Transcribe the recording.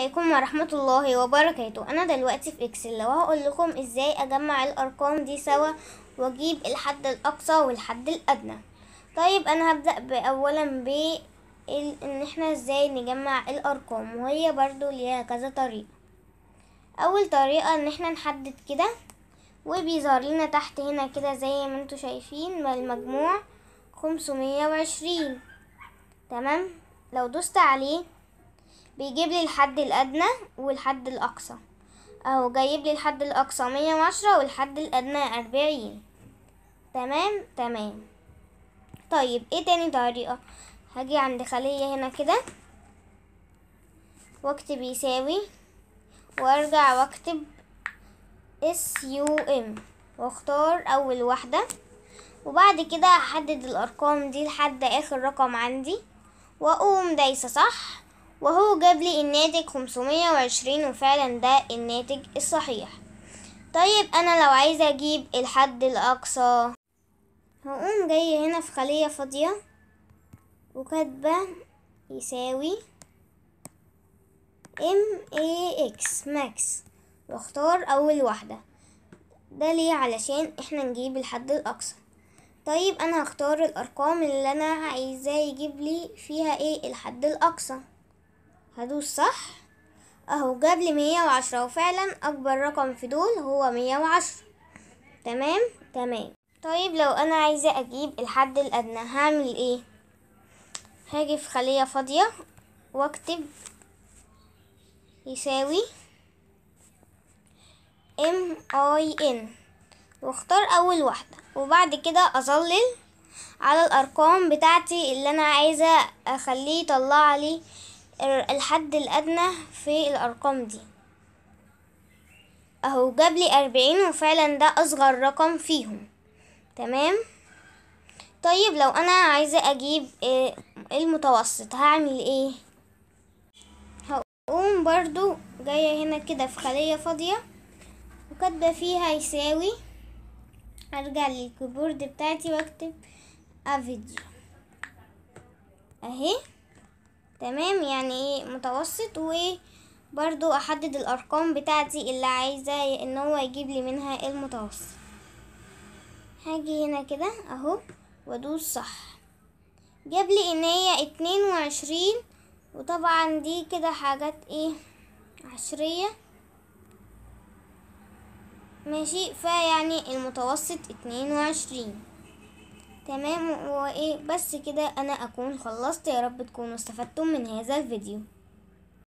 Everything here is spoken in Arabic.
عليكم ورحمة الله وبركاته أنا دلوقتي في إكسل وهقول لكم إزاي أجمع الأرقام دي سوا وأجيب الحد الأقصى والحد الأدنى طيب أنا هبدأ بأولا ب إن إحنا إزاي نجمع الأرقام وهي برضو ليها كذا طريقة أول طريقة إن إحنا نحدد كده وبيظهر لنا تحت هنا كده زي ما انتوا شايفين المجموع خمسمية وعشرين تمام لو دوست عليه بيجيب لي الحد الأدنى والحد الأقصى أهو جايب لي الحد الأقصى مية وعشرة والحد الأدنى أربعين تمام تمام طيب ايه تاني طريقة هاجي عند خلية هنا كده واكتب يساوي وارجع واكتب اس يو ام واختار اول واحدة وبعد كده هحدد الارقام دي لحد اخر رقم عندي واقوم دايسة صح وهو جاب لي الناتج 520 وفعلا ده الناتج الصحيح طيب انا لو عايزة اجيب الحد الاقصى هقوم جاية هنا في خلية فاضية وكاتبة يساوي ام اي اكس ماكس واختار اول واحدة ده ليه علشان احنا نجيب الحد الاقصى طيب انا هختار الارقام اللي انا عايزاه يجيب لي فيها ايه الحد الاقصى هدوس صح اهو جاب لي مية وعشرة وفعلا اكبر رقم في دول هو مية وعشرة تمام تمام طيب لو انا عايزة اجيب الحد الادنى هعمل ايه هاجي في خلية فاضية واكتب يساوي ام اي ان واختار اول واحدة وبعد كده اظلل على الارقام بتاعتي اللي انا عايزة اخليه يطلع لي الحد الأدنى في الأرقام دي أهو جاب لي أربعين وفعلا ده أصغر رقم فيهم تمام طيب لو أنا عايزة أجيب آه، المتوسط هعمل إيه هقوم برضو جاية هنا كده في خلية فاضية وكاتبة فيها يساوي أرجع للكيبورد بتاعتي وأكتب أفيديو آه، أهي تمام يعني ايه متوسط وبرضو احدد الارقام بتاعتي اللي عايزة ان هو يجيب لي منها المتوسط هاجي هنا كده اهو وادوس صح جاب لي ان هي اتنين وعشرين وطبعا دي كده حاجات ايه عشرية ماشي فيعني المتوسط اتنين وعشرين تمام وايه بس كده انا اكون خلصت يا رب تكونوا استفدتم من هذا الفيديو